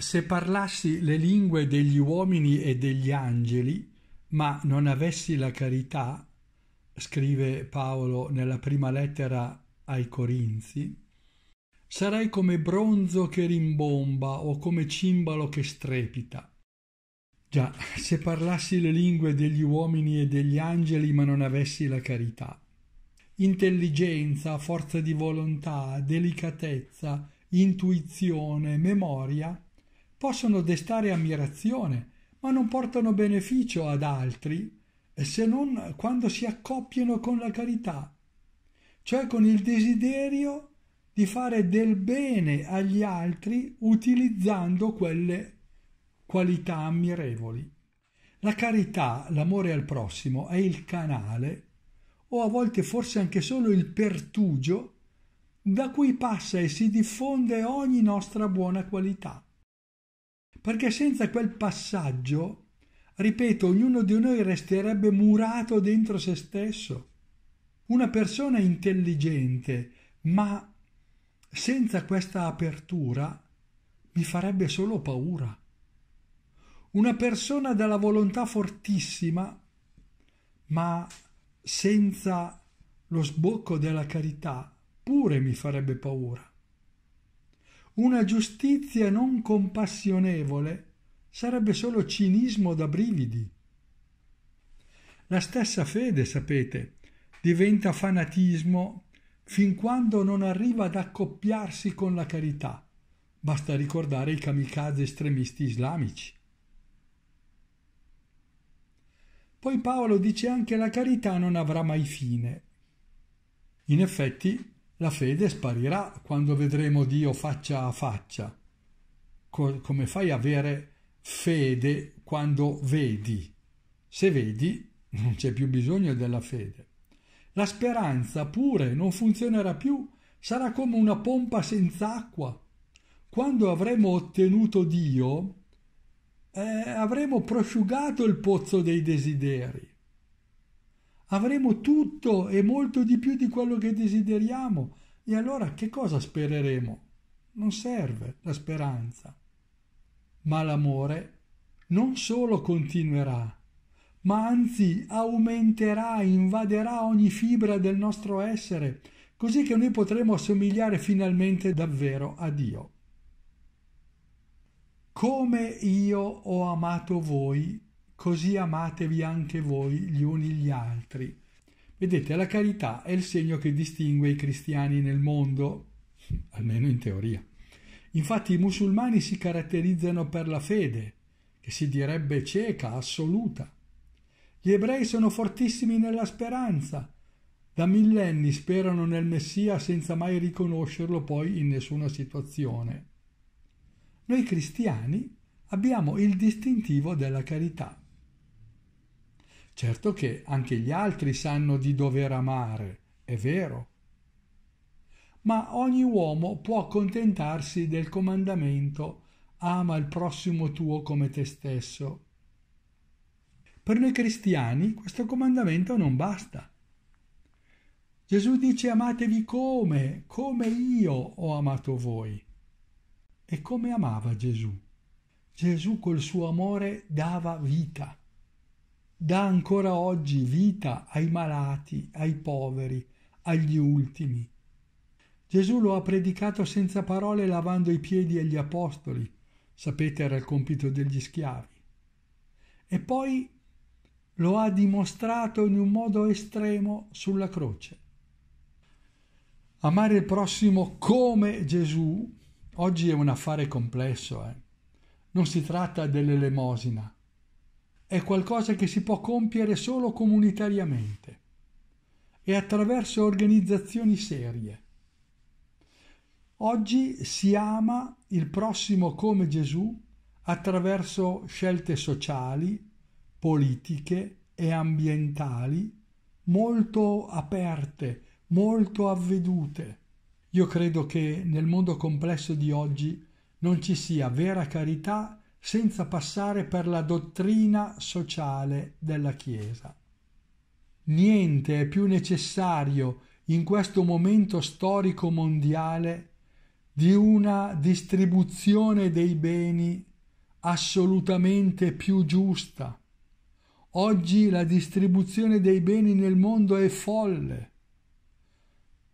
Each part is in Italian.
Se parlassi le lingue degli uomini e degli angeli, ma non avessi la carità, scrive Paolo nella prima lettera ai Corinzi, sarei come bronzo che rimbomba o come cimbalo che strepita. Già, se parlassi le lingue degli uomini e degli angeli, ma non avessi la carità. Intelligenza, forza di volontà, delicatezza, intuizione, memoria, possono destare ammirazione, ma non portano beneficio ad altri se non quando si accoppiano con la carità, cioè con il desiderio di fare del bene agli altri utilizzando quelle qualità ammirevoli. La carità, l'amore al prossimo, è il canale, o a volte forse anche solo il pertugio, da cui passa e si diffonde ogni nostra buona qualità perché senza quel passaggio, ripeto, ognuno di noi resterebbe murato dentro se stesso. Una persona intelligente, ma senza questa apertura, mi farebbe solo paura. Una persona dalla volontà fortissima, ma senza lo sbocco della carità, pure mi farebbe paura. Una giustizia non compassionevole sarebbe solo cinismo da brividi. La stessa fede, sapete, diventa fanatismo fin quando non arriva ad accoppiarsi con la carità. Basta ricordare i kamikaze estremisti islamici. Poi Paolo dice anche la carità non avrà mai fine. In effetti, la fede sparirà quando vedremo Dio faccia a faccia. Co- come fai a avere fede quando vedi? Se vedi, non c'è più bisogno della fede. La speranza pure non funzionerà più, sarà come una pompa senza acqua. Quando avremo ottenuto Dio, eh, avremo prosciugato il pozzo dei desideri. Avremo tutto e molto di più di quello che desideriamo. E allora che cosa spereremo? Non serve la speranza. Ma l'amore non solo continuerà, ma anzi aumenterà, invaderà ogni fibra del nostro essere, così che noi potremo assomigliare finalmente davvero a Dio. Come io ho amato voi, così amatevi anche voi gli uni gli altri. Vedete, la carità è il segno che distingue i cristiani nel mondo, almeno in teoria. Infatti i musulmani si caratterizzano per la fede, che si direbbe cieca, assoluta. Gli ebrei sono fortissimi nella speranza. Da millenni sperano nel Messia senza mai riconoscerlo poi in nessuna situazione. Noi cristiani abbiamo il distintivo della carità. Certo che anche gli altri sanno di dover amare, è vero. Ma ogni uomo può accontentarsi del comandamento ama il prossimo tuo come te stesso. Per noi cristiani questo comandamento non basta. Gesù dice amatevi come, come io ho amato voi. E come amava Gesù? Gesù col suo amore dava vita dà ancora oggi vita ai malati, ai poveri, agli ultimi. Gesù lo ha predicato senza parole lavando i piedi agli apostoli, sapete era il compito degli schiavi. E poi lo ha dimostrato in un modo estremo sulla croce. Amare il prossimo come Gesù oggi è un affare complesso. Eh? Non si tratta dell'elemosina, è qualcosa che si può compiere solo comunitariamente e attraverso organizzazioni serie. Oggi si ama il prossimo come Gesù attraverso scelte sociali, politiche e ambientali molto aperte, molto avvedute. Io credo che nel mondo complesso di oggi non ci sia vera carità senza passare per la dottrina sociale della Chiesa. Niente è più necessario in questo momento storico mondiale di una distribuzione dei beni assolutamente più giusta. Oggi la distribuzione dei beni nel mondo è folle.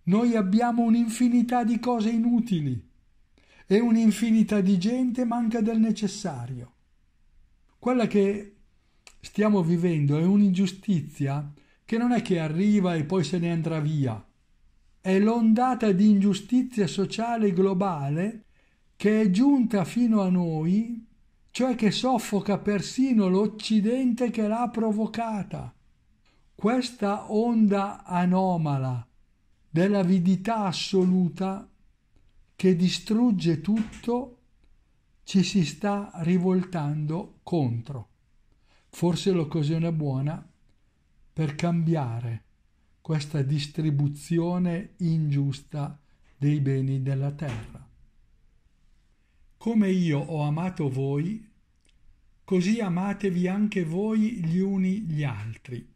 Noi abbiamo un'infinità di cose inutili e un'infinità di gente manca del necessario. Quella che stiamo vivendo è un'ingiustizia che non è che arriva e poi se ne andrà via. È l'ondata di ingiustizia sociale globale che è giunta fino a noi, cioè che soffoca persino l'Occidente che l'ha provocata. Questa onda anomala dell'avidità assoluta che distrugge tutto, ci si sta rivoltando contro. Forse l'occasione buona per cambiare questa distribuzione ingiusta dei beni della terra. Come io ho amato voi, così amatevi anche voi gli uni gli altri.